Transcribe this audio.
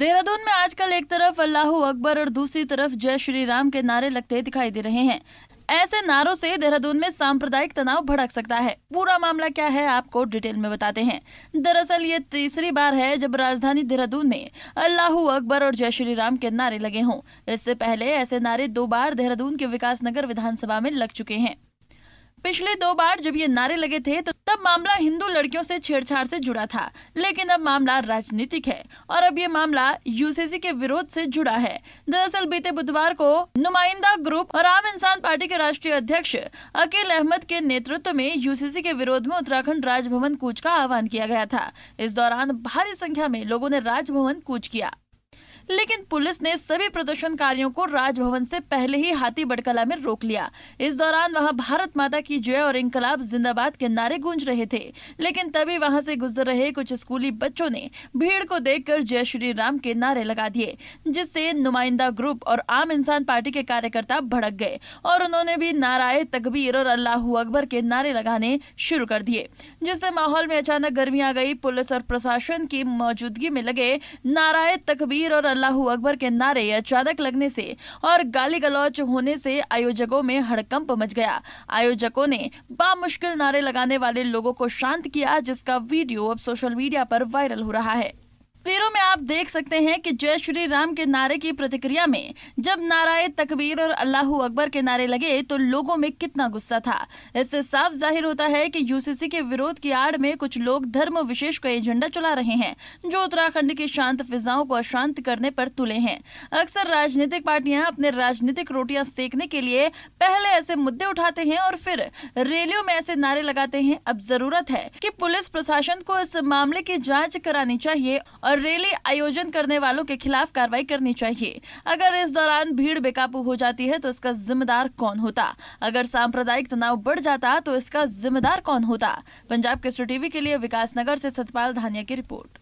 देहरादून में आजकल एक तरफ अल्लाह अकबर और दूसरी तरफ जय श्री राम के नारे लगते दिखाई दे रहे हैं ऐसे नारों से देहरादून में सांप्रदायिक तनाव भड़क सकता है पूरा मामला क्या है आपको डिटेल में बताते हैं दरअसल ये तीसरी बार है जब राजधानी देहरादून में अल्लाह अकबर और जय श्री राम के नारे लगे हों इससे पहले ऐसे नारे दो बार देहरादून के विकास नगर विधानसभा में लग चुके हैं पिछले दो बार जब ये नारे लगे थे तो तब मामला हिंदू लड़कियों से छेड़छाड़ से जुड़ा था लेकिन अब मामला राजनीतिक है और अब ये मामला यूसीसी के विरोध से जुड़ा है दरअसल बीते बुधवार को नुमाइंदा ग्रुप और आम इंसान पार्टी के राष्ट्रीय अध्यक्ष अकील अहमद के नेतृत्व में यूसीसी के विरोध में उत्तराखण्ड राजभवन कूच का आह्वान किया गया था इस दौरान भारी संख्या में लोगों ने राजभवन कूच किया लेकिन पुलिस ने सभी प्रदर्शनकारियों को राजभवन से पहले ही हाथी बड़कला में रोक लिया इस दौरान वहां भारत माता की जय और इंकलाब जिंदाबाद के नारे गूंज रहे थे लेकिन तभी वहां से गुजर रहे कुछ स्कूली बच्चों ने भीड़ को देखकर जय श्री राम के नारे लगा दिए जिससे नुमाइंदा ग्रुप और आम इंसान पार्टी के कार्यकर्ता भड़क गए और उन्होंने भी नाराय तकबीर और अल्लाह अकबर के नारे लगाने शुरू कर दिए जिससे माहौल में अचानक गर्मी आ गई पुलिस और प्रशासन की मौजूदगी में लगे नाराय तकबीर और अल्लाह अकबर के नारे अचानक लगने से और गाली गलौच होने से आयोजकों में हड़कंप मच गया आयोजकों ने बामुश्किल नारे लगाने वाले लोगों को शांत किया जिसका वीडियो अब सोशल मीडिया पर वायरल हो रहा है तस्वीरों में आप देख सकते हैं कि जय श्री राम के नारे की प्रतिक्रिया में जब नाराय तकबीर और अल्लाह अकबर के नारे लगे तो लोगों में कितना गुस्सा था इससे साफ जाहिर होता है कि यूसीसी के विरोध की आड़ में कुछ लोग धर्म विशेष का एजेंडा चला रहे हैं जो उत्तराखंड की शांत फिजाओं को अशांत करने पर तुले हैं अक्सर राजनीतिक पार्टियां अपने राजनीतिक रोटियां सेकने के लिए पहले ऐसे मुद्दे उठाते हैं और फिर रैलियों में ऐसे नारे लगाते हैं अब जरूरत है की पुलिस प्रशासन को इस मामले की जाँच करानी चाहिए और और रैली आयोजन करने वालों के खिलाफ कार्रवाई करनी चाहिए अगर इस दौरान भीड़ बेकाबू हो जाती है तो इसका जिम्मेदार कौन होता अगर सांप्रदायिक तनाव बढ़ जाता तो इसका जिम्मेदार कौन होता पंजाब के सी टीवी के लिए विकासनगर से सतपाल धानिया की रिपोर्ट